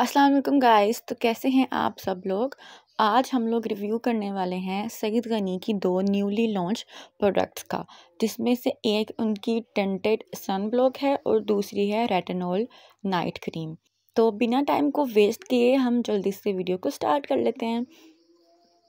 अस्सलाम वालेकुम गाइस तो कैसे हैं आप सब लोग आज हम लोग रिव्यू करने वाले हैं सईद गनी की दो न्यूली लॉन्च प्रोडक्ट्स का जिसमें से एक उनकी टेंटेड सन ब्लॉक है और दूसरी है रेटेनॉल नाइट क्रीम तो बिना टाइम को वेस्ट किए हम जल्दी से वीडियो को स्टार्ट कर लेते हैं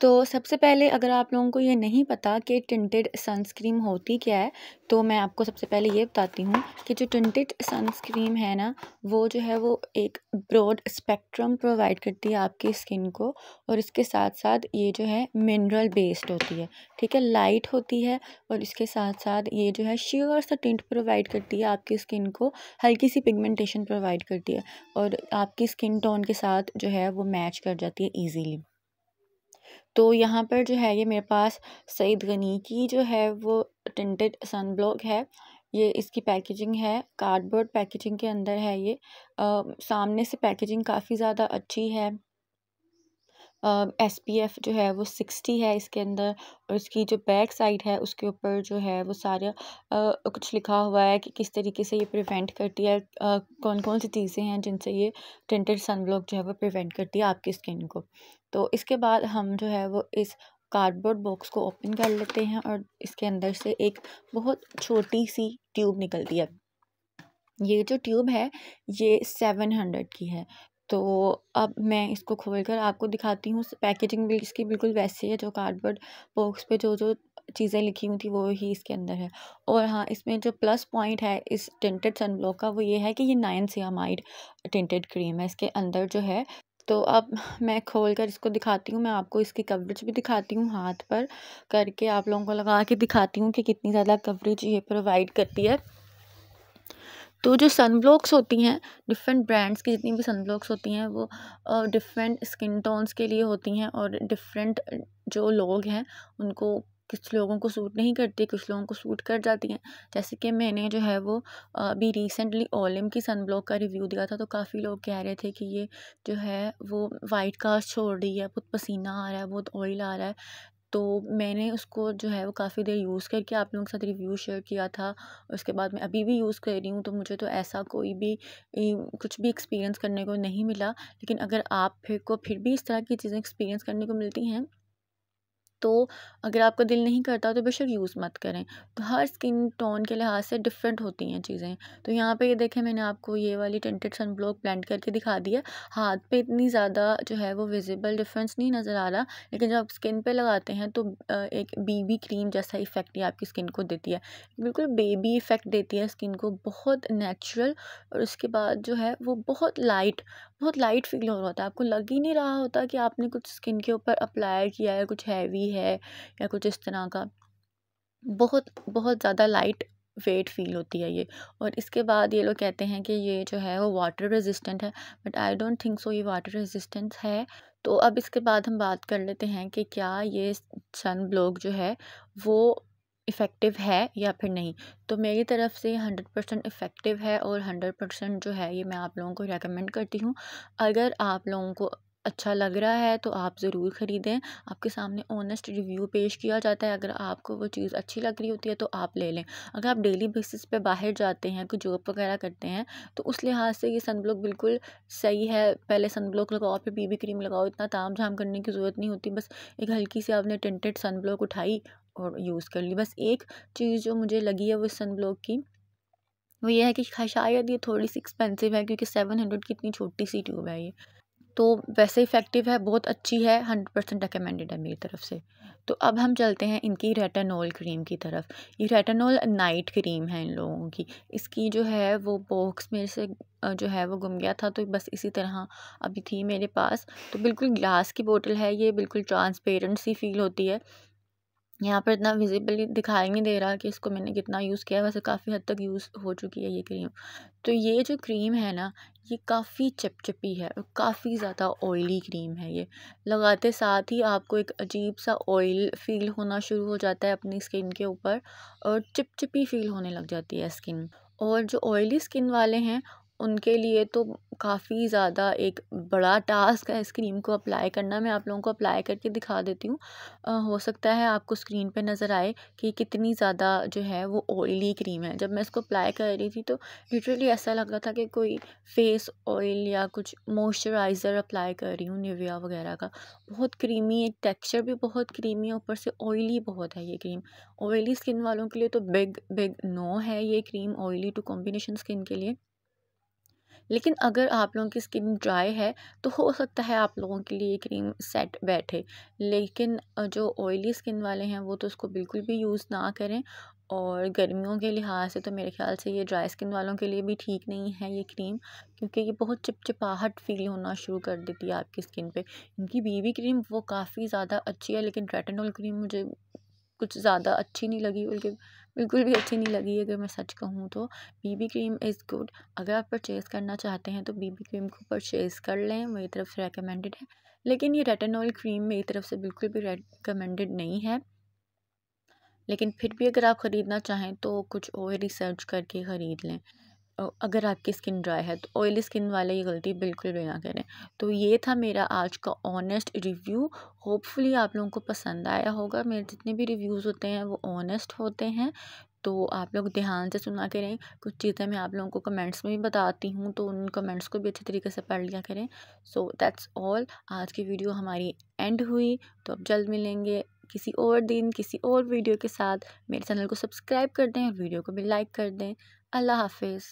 तो सबसे पहले अगर आप लोगों को ये नहीं पता कि टिंटेड सनस्क्रीम होती क्या है तो मैं आपको सबसे पहले ये बताती हूँ कि जो टिंटेड सनस्क्रीम है ना वो जो है वो एक ब्रॉड स्पेक्ट्रम प्रोवाइड करती है आपकी स्किन को और इसके साथ साथ ये जो है मिनरल बेस्ड होती है ठीक है लाइट होती है और इसके साथ साथ ये जो है श्योर सा टिंट प्रोवाइड करती है आपकी स्किन को हल्की सी पिगमेंटेशन प्रोवाइड करती है और आपकी स्किन टोन के साथ जो है वो मैच कर जाती है ईजीली तो यहाँ पर जो है ये मेरे पास सईद गनी की जो है वो सन ब्लॉक है ये इसकी पैकेजिंग है कार्डबोर्ड पैकेजिंग के अंदर है ये आ, सामने से पैकेजिंग काफ़ी ज़्यादा अच्छी है एस पी एफ़ जो है वो सिक्सटी है इसके अंदर और इसकी जो बैक साइड है उसके ऊपर जो है वो आ, कुछ लिखा हुआ है कि किस तरीके से ये प्रिवेंट करती है आ, कौन कौन सी चीज़ें हैं जिनसे ये टेंटेड ब्लॉक जो है वो प्रिवेंट करती है आपकी स्किन को तो इसके बाद हम जो है वो इस कार्डबोर्ड बॉक्स को ओपन कर लेते हैं और इसके अंदर से एक बहुत छोटी सी ट्यूब निकलती है ये जो ट्यूब है ये सेवन हंड्रेड की है तो अब मैं इसको खोल कर आपको दिखाती हूँ पैकेजिंग भी इसकी बिल्कुल वैसी है जो कार्डबोर्ड बॉक्स पे जो जो चीज़ें लिखी हुई थी वो ही इसके अंदर है और हाँ इसमें जो प्लस पॉइंट है इस टेंटेड सनब्लॉक का वो ये है कि ये नाइन सियामाइड टेंटेड क्रीम है इसके अंदर जो है तो अब मैं खोल कर इसको दिखाती हूँ मैं आपको इसकी कवरेज भी दिखाती हूँ हाथ पर करके आप लोगों को लगा के दिखाती हूँ कि कितनी ज़्यादा कवरेज ये प्रोवाइड करती है तो जो सन ब्लॉक्स होती हैं डिफरेंट ब्रांड्स की जितनी भी सन ब्लॉक्स होती हैं वो डिफरेंट स्किन टोन्स के लिए होती हैं और डिफरेंट जो लोग हैं उनको कुछ लोगों को सूट नहीं करती कुछ लोगों को सूट कर जाती हैं जैसे कि मैंने जो है वो अभी रिसेंटली ओलम की सनब्लॉक का रिव्यू दिया था तो काफ़ी लोग कह रहे थे कि ये जो है वो वाइट कास्ट छोड़ रही है बहुत पसीना आ रहा है बहुत ऑयल आ रहा है तो मैंने उसको जो है वो काफ़ी देर यूज़ करके आप लोगों के साथ रिव्यू शेयर किया था उसके बाद मैं अभी भी यूज़ कर रही हूँ तो मुझे तो ऐसा कोई भी कुछ भी एक्सपीरियंस करने को नहीं मिला लेकिन अगर आप फिर को फिर भी इस तरह की चीज़ें एक्सपीरियंस करने को मिलती हैं तो अगर आपका दिल नहीं करता तो बेशक यूज़ मत करें तो हर स्किन टोन के लिहाज से डिफरेंट होती हैं चीज़ें तो यहाँ पे ये देखें मैंने आपको ये वाली टेंटेड सन ब्लॉक ब्लेंड करके दिखा दिया हाथ पे इतनी ज़्यादा जो है वो विजिबल डिफरेंस नहीं नज़र आ रहा लेकिन जब आप स्किन पर लगाते हैं तो एक बेबी क्रीम जैसा इफ़ेक्ट ये आपकी स्किन को देती है बिल्कुल बेबी इफ़ेक्ट देती है स्किन को बहुत नेचुरल और उसके बाद जो है वो बहुत लाइट बहुत लाइट फील हो रहा होता है आपको लग ही नहीं रहा होता कि आपने कुछ स्किन के ऊपर अप्लाई किया है कुछ हैवी है या कुछ इस तरह का बहुत बहुत ज़्यादा लाइट वेट फील होती है ये और इसके बाद ये लोग कहते हैं कि ये जो है वो वाटर रेजिस्टेंट है but I don't think so ये वाटर रेजिस्टेंट है तो अब इसके बाद हम बात कर लेते हैं कि क्या ये सन ब्लॉक जो है वो इफ़ेक्टिव है या फिर नहीं तो मेरी तरफ़ से हंड्रेड परसेंट इफ़ेक्टिव है और हंड्रेड परसेंट जो है ये मैं आप लोगों को रेकमेंड करती हूँ अगर आप लोगों को अच्छा लग रहा है तो आप ज़रूर ख़रीदें आपके सामने ऑनेस्ट रिव्यू पेश किया जाता है अगर आपको वो चीज़ अच्छी लग रही होती है तो आप ले लें अगर आप डेली बेसिस पे बाहर जाते हैं कोई जॉब वगैरह करते हैं तो उस लिहाज से ये सन ब्लॉक बिल्कुल सही है पहले सन ब्लॉक लगाओ फिर बीबी क्रीम लगाओ इतना ताम झाम करने की ज़रूरत नहीं होती बस एक हल्की सी आपने टेंटेड सन ब्लॉक उठाई और यूज़ कर ली बस एक चीज़ जो मुझे लगी है वो सन ब्लॉक की वो ये है कि शायद ये थोड़ी सी एक्सपेंसिव है क्योंकि सेवन हंड्रेड की इतनी छोटी सी ट्यूब है ये तो वैसे इफ़ेक्टिव है बहुत अच्छी है हंड्रेड परसेंट रिकमेंडेड है मेरी तरफ से तो अब हम चलते हैं इनकी रेटानोल क्रीम की तरफ ये रेटानोल नाइट क्रीम है इन लोगों की इसकी जो है वो बॉक्स मेरे से जो है वो गुम गया था तो बस इसी तरह अभी थी मेरे पास तो बिल्कुल ग्लास की बोतल है ये बिल्कुल ट्रांसपेरेंट सी फील होती है यहाँ पर इतना विज़िबली दिखाई नहीं दे रहा कि इसको मैंने कितना यूज़ किया है वैसे काफ़ी हद तक यूज़ हो चुकी है ये क्रीम तो ये जो क्रीम है ना ये काफ़ी चिपचिपी है और काफ़ी ज़्यादा ऑयली क्रीम है ये लगाते साथ ही आपको एक अजीब सा ऑयल फील होना शुरू हो जाता है अपनी स्किन के ऊपर और चिपचिपी फील होने लग जाती है स्किन और जो ऑयली स्किन वाले हैं उनके लिए तो काफ़ी ज़्यादा एक बड़ा टास्क है इस क्रीम को अप्लाई करना मैं आप लोगों को अप्लाई करके दिखा देती हूँ हो सकता है आपको स्क्रीन पे नज़र आए कि कितनी ज़्यादा जो है वो ऑयली क्रीम है जब मैं इसको अप्लाई कर रही थी तो लिटरली ऐसा लग रहा था कि कोई फेस ऑयल या कुछ मॉइस्चराइज़र अप्लाई कर रही हूँ निविया वगैरह का बहुत क्रीमी एक टेक्स्चर भी बहुत क्रीमी है ऊपर से ऑयली बहुत है ये क्रीम ऑयली स्किन वालों के लिए तो बिग बिग नो है ये cream oily to combination skin के लिए लेकिन अगर आप लोगों की स्किन ड्राई है तो हो सकता है आप लोगों के लिए क्रीम सेट बैठे लेकिन जो ऑयली स्किन वाले हैं वो तो उसको बिल्कुल भी यूज़ ना करें और गर्मियों के लिहाज से तो मेरे ख्याल से ये ड्राई स्किन वालों के लिए भी ठीक नहीं है ये क्रीम क्योंकि ये बहुत चिपचिपाहट फील होना शुरू कर देती है आपकी स्किन पे इनकी बीबी क्रीम वो काफ़ी ज़्यादा अच्छी है लेकिन रेटेनॉल क्रीम मुझे कुछ ज़्यादा अच्छी नहीं लगी बल्कि बिल्कुल भी अच्छी नहीं लगी अगर मैं सच कहूँ तो B B cream is good अगर आप परचेज़ करना चाहते हैं तो बी बी क्रीम को परचेज़ कर लें मेरी तरफ से रेकमेंडेड है लेकिन ये रेटेनॉल क्रीम मेरी तरफ से बिल्कुल भी रेकमेंडेड नहीं है लेकिन फिर भी अगर आप ख़रीदना चाहें तो कुछ और रिसर्च करके ख़रीद लें अगर आपकी स्किन ड्राई है तो ऑयली स्किन वाले ये गलती बिल्कुल भी ना करें तो ये था मेरा आज का ऑनेस्ट रिव्यू होपफुली आप लोगों को पसंद आया होगा मेरे जितने भी रिव्यूज़ होते हैं वो ऑनेस्ट होते हैं तो आप लोग ध्यान से सुना करें कुछ चीज़ें मैं आप लोगों को कमेंट्स में भी बताती हूँ तो उन कमेंट्स को भी अच्छे तरीके से पढ़ लिया करें सो दैट्स ऑल आज की वीडियो हमारी एंड हुई तो अब जल्द मिलेंगे किसी और दिन किसी और वीडियो के साथ मेरे चैनल को सब्सक्राइब कर दें वीडियो को भी लाइक कर दें अल्लाह हाफिज़